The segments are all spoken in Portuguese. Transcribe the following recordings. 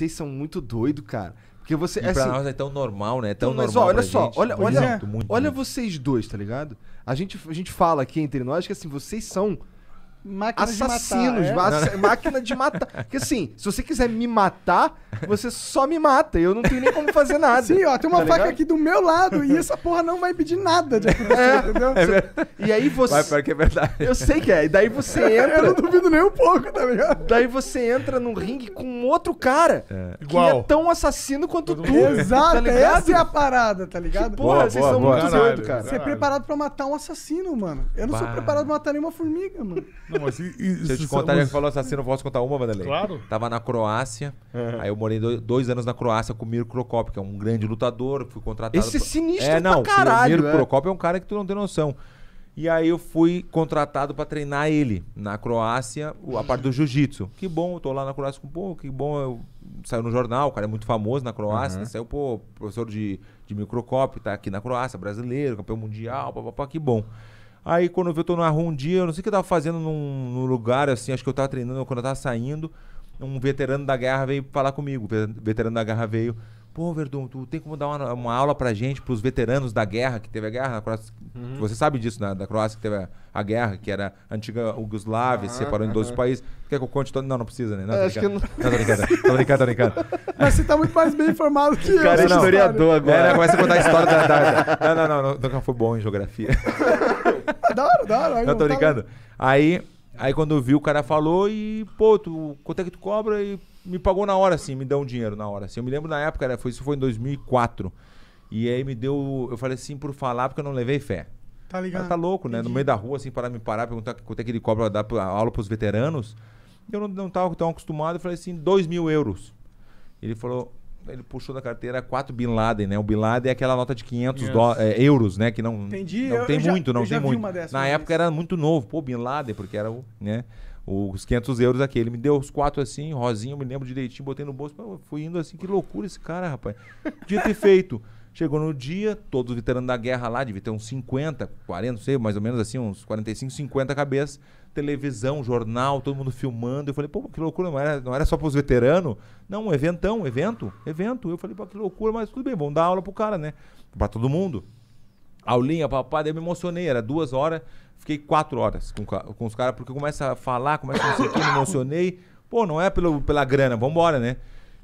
Vocês são muito doido, cara. Porque você. E pra assim, nós é tão normal, né? É tão então, normal. olha só, gente. olha, olha, muito, muito, olha muito. vocês dois, tá ligado? A gente, a gente fala aqui entre nós que assim, vocês são. Máquina assassinos, de matar, é? é? máquina de matar. Porque assim, se você quiser me matar, você só me mata. Eu não tenho nem como fazer nada. Sim, ó, tem uma tá faca ligado? aqui do meu lado e essa porra não vai pedir nada de acontecer, é, entendeu? É e aí você. Vai, pior que é verdade. Eu sei que é. E daí você entra. Eu não duvido nem um pouco, tá ligado? Daí você entra num ringue com outro cara. É. Que é tão assassino quanto Todo tu. Tá Exato, tá essa é a parada, tá ligado? Que porra, boa, vocês boa, são boa. muito doidos, cara. Você é preparado pra matar um assassino, mano. Eu não bah. sou preparado pra matar nenhuma formiga, mano. Não, mas e, e, Se eu te contar, mas... já que falou assassino, eu posso contar uma, Vandalei? Claro. Tava na Croácia, aí eu morei morei dois, dois anos na Croácia com o Mir Krokop, que é um grande lutador, fui contratado. Esse é sinistro, é, não, pra caralho. O Mir é. Krokop é um cara que tu não tem noção. E aí eu fui contratado para treinar ele na Croácia, a parte do jiu-jitsu. Que bom, eu tô lá na Croácia com, pô, que bom, eu saiu no jornal, o cara é muito famoso na Croácia, uhum. saiu, pô, professor de, de microcop, tá aqui na Croácia, brasileiro, campeão mundial, papapá, que bom. Aí quando eu eu tô na rua um dia, eu não sei o que eu tava fazendo num, num lugar assim, acho que eu tava treinando quando eu tava saindo, um veterano da guerra veio falar comigo. veterano da guerra veio. Pô, Verdun, tu tem como dar uma, uma aula pra gente, pros veteranos da guerra, que teve a guerra na Croácia. Uhum. Você sabe disso, né? Da Croácia que teve a, a guerra, que era a antiga Yugoslávia, uhum, separou em 12 países. Quer que eu conte todo? Não, não precisa, né? Não, é, acho que não... não, tô brincando, tô brincando, tô brincando. Mas você tá muito mais bem informado que eu. Cara, é historiador agora. É, né? Começa a contar a história da, da, da... Não, não, não, nunca foi bom em geografia. da hora, da Não, tô né? brincando. Aí... Aí quando eu vi, o cara falou e, pô, tu, quanto é que tu cobra? E me pagou na hora, assim, me deu um dinheiro na hora. Assim. Eu me lembro na época, era, foi, isso foi em 2004. E aí me deu, eu falei assim, por falar, porque eu não levei fé. Tá ligado? Ela tá louco, né? Entendi. No meio da rua, assim, para me parar, perguntar quanto é que ele cobra dar aula pros veteranos. Eu não, não tava tão acostumado, eu falei assim, dois mil euros. Ele falou, ele puxou da carteira 4 Bin Laden, né? O Bin Laden é aquela nota de 500 yes. do, é, euros, né? Que não, Entendi. não eu, tem eu muito, já, não tem muito. Dessas, Na época era muito novo. Pô, Bin Laden, porque era o, né? os 500 euros aqui. Ele me deu os quatro assim, rosinho, me lembro direitinho, botei no bolso. Fui indo assim, que loucura esse cara, rapaz. Podia ter feito. Chegou no dia, todos os veteranos da guerra lá, devia ter uns 50, 40, não sei, mais ou menos assim, uns 45, 50 cabeças. Televisão, jornal, todo mundo filmando. Eu falei, pô, que loucura, não era, não era só para os veteranos? Não, um eventão, um evento, evento. Eu falei, pô, que loucura, mas tudo bem, vamos dar aula pro cara, né? Para todo mundo. Aulinha, papada, eu me emocionei, era duas horas, fiquei quatro horas com, com os caras, porque começa a falar, começa a não sei o que, me emocionei. Pô, não é pelo, pela grana, vambora, né?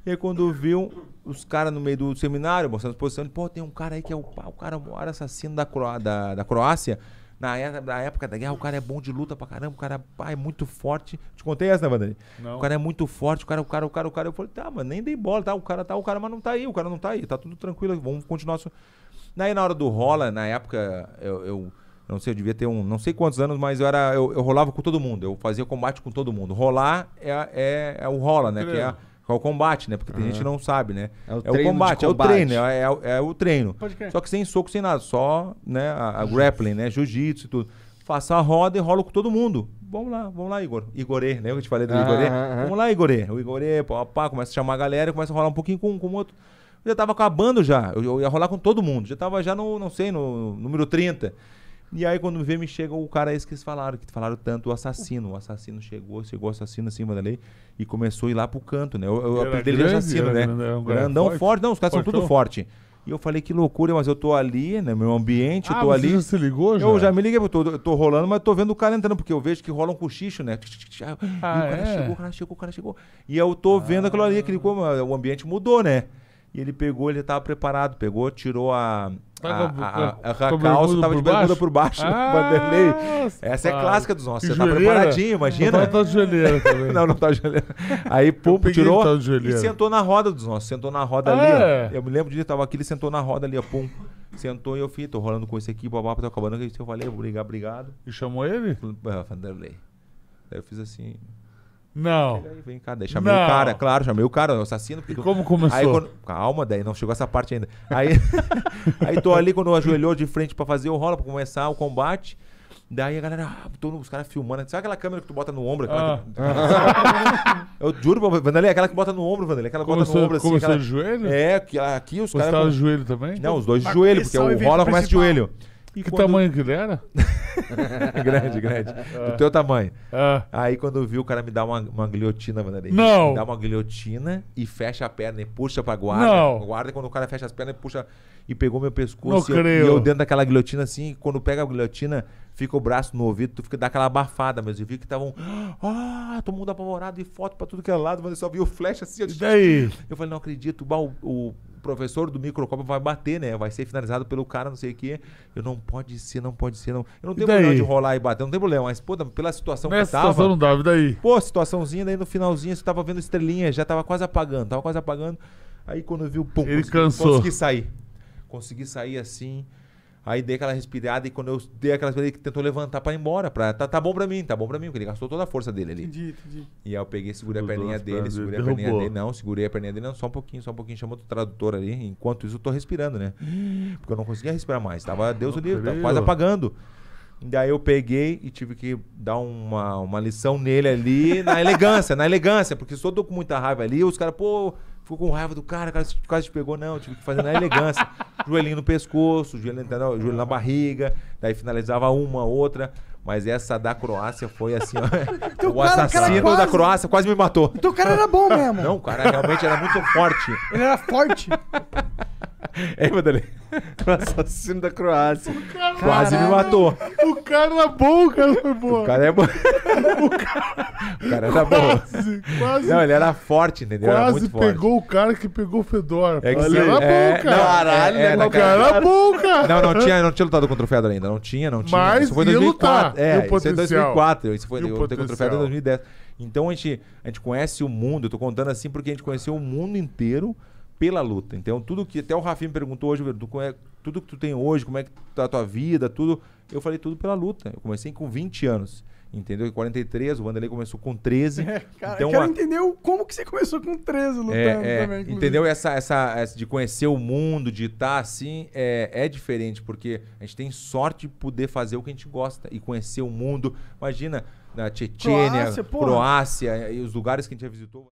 E aí quando viu os caras no meio do seminário, mostrando exposição, pô, tem um cara aí que é o, o cara é o assassino da, Cro, da, da Croácia. Na era, é, época da guerra, o cara é bom de luta pra caramba, o cara pá, é muito forte. Te contei essa, né, Vandani? O cara é muito forte, o cara, o cara, o cara, o cara. Eu falei, tá, mano, nem dei bola, tá? O cara tá, o cara, mas não tá aí, o cara não tá aí, tá tudo tranquilo, vamos continuar. Aí na hora do rola, na época, eu, eu não sei, eu devia ter um, não sei quantos anos, mas eu era, eu, eu rolava com todo mundo, eu fazia combate com todo mundo. Rolar é, é, é o rola, né? Que é é o combate, né? Porque tem uhum. gente que não sabe, né? É o, é o combate, combate, é o treino, é, é, é o treino. Só que sem soco, sem nada, só né, a, a grappling, né? Jiu-jitsu e tudo. Faça a roda e rola com todo mundo. Vamos lá, vamos lá, Igor. Igorê, né? Eu te falei do ah, Igorê. vamos lá, Igorê. O Igorê, pá, pá, começa a chamar a galera, começa a rolar um pouquinho com, com o outro. Eu já tava acabando já. Eu, eu, ia rolar com todo mundo. Já tava já no, não sei, no, no número 30. E aí quando vê, me chega o cara esse é que eles falaram, que falaram tanto, o assassino. O assassino chegou, chegou o assassino acima da lei e começou a ir lá pro canto, né? Eu, eu apelidei ele de assassino, né? Grandão, grandão forte. forte. Não, os caras Fortão. são tudo forte. E eu falei, que loucura, mas eu tô ali, né? Meu ambiente, ah, eu tô ali. Você já se ligou, já? Eu já me liguei, eu tô, eu tô rolando, mas tô vendo o cara entrando, porque eu vejo que rola um cochicho, né? Ah, e o cara é? chegou, o cara chegou, o cara chegou. E eu tô vendo aquilo ali, ah. aquele, o ambiente mudou, né? E ele pegou, ele tava preparado, pegou, tirou a, a, a, a, a calça tava de bermuda por baixo, né? ah, Vanderlei. Essa é clássica dos nossos. Você tá preparadinho, imagina. Não tá de joelheira também. não, não tá de joelheira. Aí, pum, tirou tá e sentou na roda dos nossos. Sentou na roda ah, ali, é. Eu me lembro de ele, tava aqui, ele sentou na roda ali, ó, pum. Sentou e eu fiz, tô rolando com esse aqui, babá, tá acabando. Eu falei, obrigado, obrigado. E chamou ele? Vanderlei. Daí eu fiz assim, não. Aí, vem cá, daí chamei não. o cara, claro, chamei o cara, o assassino. Porque... E como começou? Aí, quando... Calma, daí não chegou essa parte ainda. Aí, aí tô ali quando ajoelhou de frente pra fazer o rola, pra começar o combate. Daí a galera, ah, no os caras filmando. Sabe aquela câmera que tu bota no ombro? Ah. Que... eu juro, Vanderlei, aquela que bota no ombro, Vanderlei. Aquela que bota no ombro assim. Começou aquela... joelho? É, aqui, ah, aqui os caras. Você tava com... joelho também? Não, os dois de joelho, porque o rola começa de tá. joelho. E que quando... tamanho que ele era? grande, grande. É. Do teu tamanho. É. Aí quando eu vi, o cara me dá uma, uma guilhotina, mano. Ele Não. Me dá uma guilhotina e fecha a perna e puxa pra guarda. Não. Guarda, quando o cara fecha as pernas e puxa. E pegou meu pescoço. Não e, creio. Eu, e eu dentro daquela guilhotina assim, e quando pega a guilhotina, fica o braço no ouvido, tu fica dá aquela abafada, mas eu vi que estavam. Ah, todo mundo apavorado e foto pra tudo que é lado, mas eu só vi o flash assim. Eu, e daí? Eu falei, não acredito, o, o professor do microcopo vai bater, né? Vai ser finalizado pelo cara, não sei o quê. Eu não pode ser, não pode ser, não. Eu não tenho problema de rolar e bater, não tem problema. Mas, pô, pela situação Nessa que tava. situação não dava, e daí? Pô, situaçãozinha, daí no finalzinho você tava vendo estrelinha, já tava quase apagando, tava quase apagando. Aí quando eu vi o pum, Ele consegui, cansou. consegui sair. Consegui sair assim. Aí dei aquela respirada e quando eu dei aquela respirada, ele tentou levantar pra ir embora. Pra, tá, tá bom pra mim, tá bom pra mim, porque ele gastou toda a força dele ali. Entendi, entendi. E aí eu peguei, segurei Tudo a perninha dele, segurei a perninha dele. Não, segurei a perninha dele, não, só um pouquinho, só um pouquinho. Chamou o tradutor ali. Enquanto isso, eu tô respirando, né? Porque eu não conseguia respirar mais. Tava, Deus do livre, tava quase apagando. Daí eu peguei e tive que dar uma, uma lição nele ali, na elegância, na elegância, porque se eu tô com muita raiva ali, os caras, pô, ficou com raiva do cara, o cara quase te pegou, não, tive que fazer na elegância. joelhinho no pescoço, joelho, joelho na barriga, daí finalizava uma, outra. Mas essa da Croácia foi assim, ó. Então, o cara, assassino cara da Croácia quase me matou. Então o cara era bom mesmo. Não, o cara realmente era muito forte. Ele era forte. Ei, Madalena. O é assassino da Croácia. Quase me é matou. O cara é bom, o cara foi bom. O cara é bom. o cara, o cara era quase, bom. Quase, não, ele era forte, entendeu? Quase era muito forte. pegou o cara que pegou o Fedora. É que ele era é, né, bom, cara. Não, Caralho, é, o cara, era bom, cara. Não, não tinha, não tinha lutado contra o Fedora ainda. Não tinha, não tinha. Mas isso foi em 2004. Lutar. É, isso é 2004. Isso foi, eu lutei contra o Fedora em 2010. Então a gente, a gente conhece o mundo. Eu tô contando assim porque a gente conheceu o mundo inteiro pela luta. Então, tudo que até o Rafinha me perguntou hoje, é, tudo que tu tem hoje, como é que tá a tua vida, tudo, eu falei tudo pela luta. Eu comecei com 20 anos. Entendeu? Em 43, o Vanderlei começou com 13. É, cara, então, quero a... entender como que você começou com 13 lutando é, é, também. Inclusive. Entendeu? Essa, essa, essa, de conhecer o mundo, de estar tá assim, é, é diferente, porque a gente tem sorte de poder fazer o que a gente gosta e conhecer o mundo. Imagina, na Chechênia, Croácia, Croácia e os lugares que a gente já visitou.